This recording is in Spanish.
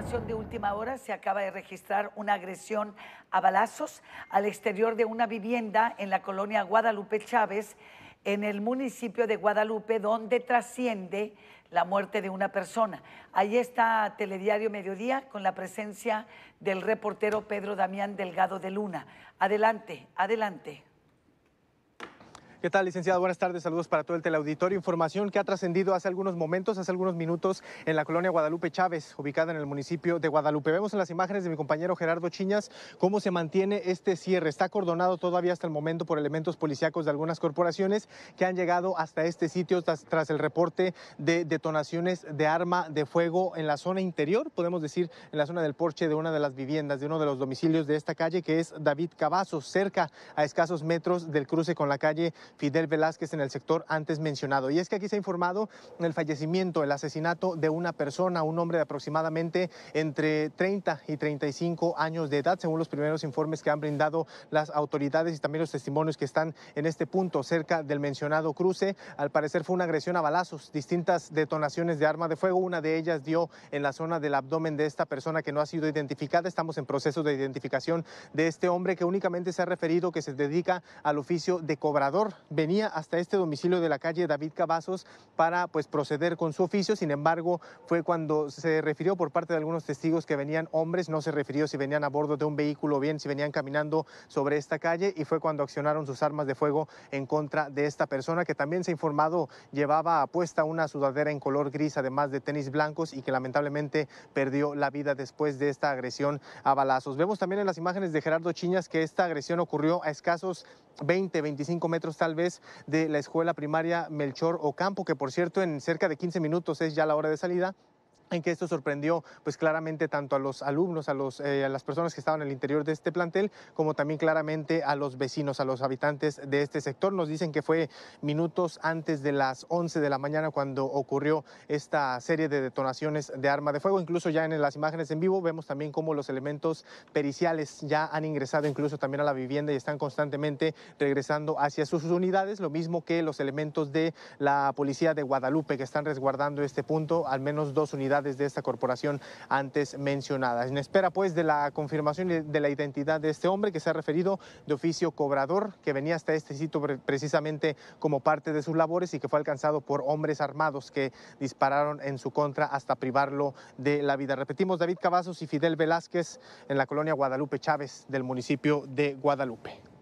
información de última hora, se acaba de registrar una agresión a balazos al exterior de una vivienda en la colonia Guadalupe Chávez, en el municipio de Guadalupe, donde trasciende la muerte de una persona. Ahí está Telediario Mediodía con la presencia del reportero Pedro Damián Delgado de Luna. Adelante, adelante. ¿Qué tal, licenciado? Buenas tardes, saludos para todo el teleauditorio. Información que ha trascendido hace algunos momentos, hace algunos minutos, en la colonia Guadalupe Chávez, ubicada en el municipio de Guadalupe. Vemos en las imágenes de mi compañero Gerardo Chiñas cómo se mantiene este cierre. Está acordonado todavía hasta el momento por elementos policíacos de algunas corporaciones que han llegado hasta este sitio tras, el reporte de detonaciones de arma de fuego en la zona interior, podemos decir, en la zona del porche de una de las viviendas, de uno de los domicilios de esta calle, que es David Cavazos, cerca a escasos metros del cruce con la calle Fidel Velázquez en el sector antes mencionado. Y es que aquí se ha informado el fallecimiento, el asesinato de una persona, un hombre de aproximadamente entre 30 y 35 años de edad, según los primeros informes que han brindado las autoridades y también los testimonios que están en este punto cerca del mencionado cruce. Al parecer fue una agresión a balazos, distintas detonaciones de arma de fuego. Una de ellas dio en la zona del abdomen de esta persona que no ha sido identificada. Estamos en proceso de identificación de este hombre que únicamente se ha referido que se dedica al oficio de cobrador venía hasta este domicilio de la calle David Cavazos para pues proceder con su oficio, sin embargo fue cuando se refirió por parte de algunos testigos que venían hombres, no se refirió si venían a bordo de un vehículo o bien si venían caminando sobre esta calle y fue cuando accionaron sus armas de fuego en contra de esta persona que también se ha informado llevaba apuesta puesta una sudadera en color gris además de tenis blancos y que lamentablemente perdió la vida después de esta agresión a balazos. Vemos también en las imágenes de Gerardo Chiñas que esta agresión ocurrió a escasos 20, 25 metros tal vez de la escuela primaria Melchor Ocampo, que por cierto en cerca de 15 minutos es ya la hora de salida, en que esto sorprendió pues claramente tanto a los alumnos, a, los, eh, las personas que estaban en el interior de este plantel, como también claramente a los vecinos, a los habitantes de este sector. Nos dicen que fue minutos antes de las 11 de la mañana cuando ocurrió esta serie de detonaciones de arma de fuego. Incluso ya en las imágenes en vivo vemos también cómo los elementos periciales ya han ingresado incluso también a la vivienda y están constantemente regresando hacia sus unidades, lo mismo que los elementos de la policía de Guadalupe que están resguardando este punto, al menos dos unidades de esta corporación antes mencionada. En espera pues de la confirmación de la identidad de este hombre que se ha referido de oficio cobrador, que venía hasta este sitio precisamente como parte de sus labores y que fue alcanzado por hombres armados que dispararon en su contra hasta privarlo de la vida. Repetimos, David Cavazos y Fidel Velázquez en la colonia Guadalupe Chávez del municipio de Guadalupe.